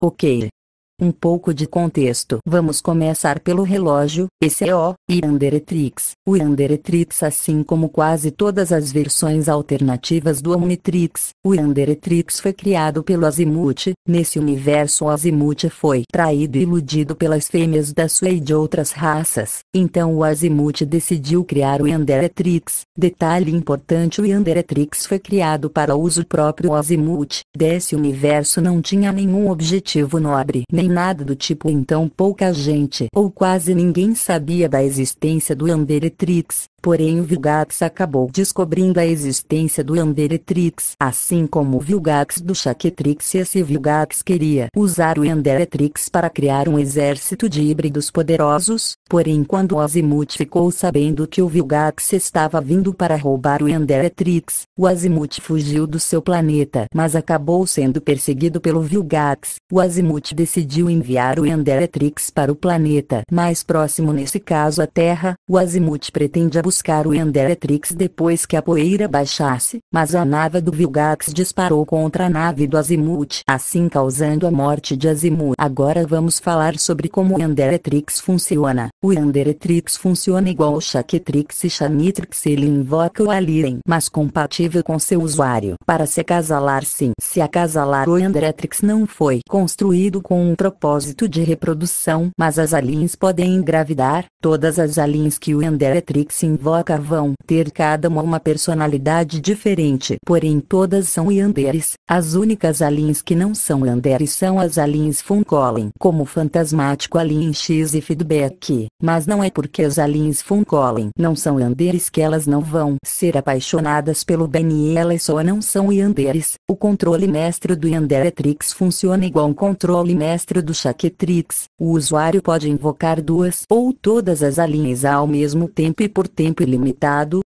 Ok. Um pouco de contexto. Vamos começar pelo relógio, esse é o Iranderetrix. O Iranderetrix assim como quase todas as versões alternativas do Omnitrix, o Iranderetrix foi criado pelo Azimuth. Nesse universo o Azimuth foi traído e iludido pelas fêmeas da sua e de outras raças. Então o Azimuth decidiu criar o Iranderetrix. Detalhe importante o Iranderetrix foi criado para uso próprio Azimuth. Desse universo não tinha nenhum objetivo nobre. Nem nem nada do tipo então pouca gente ou quase ninguém sabia da existência do Amberatrix, porém o Vilgax acabou descobrindo a existência do Amberatrix, assim como o Vilgax do Shaketrix e esse Vilgax queria usar o Amberatrix para criar um exército de híbridos poderosos, porém quando o Azimuth ficou sabendo que o Vilgax estava vindo para roubar o Amberatrix, o Azimuth fugiu do seu planeta, mas acabou sendo perseguido pelo Vilgax, o Azimuth decidiu decidiu enviar o Enderetrix para o planeta mais próximo nesse caso a Terra, o Azimuth pretende buscar o Enderetrix depois que a poeira baixasse, mas a nave do Vilgax disparou contra a nave do Azimuth, assim causando a morte de Azimuth. Agora vamos falar sobre como o Enderetrix funciona. O Enderetrix funciona igual o Shaketrix e Shanitrix ele invoca o Alien mas compatível com seu usuário. Para se acasalar sim, se acasalar o Enderetrix não foi construído com um propósito de reprodução, mas as aliens podem engravidar. Todas as aliens que o Enderetrix invoca vão ter cada uma uma personalidade diferente, porém todas são Yanderes. As únicas aliens que não são Yanderes são as aliens Funcolin, como Fantasmático Alien X e Feedback. Mas não é porque as aliens Funcolin não são Yanderes que elas não vão ser apaixonadas pelo Ben e elas só não são Yanderes. O controle mestre do Yandere-Trix funciona igual um controle mestre do Shaketrix. O usuário pode invocar duas ou todas as alinhas ao mesmo tempo e por tempo ilimitado,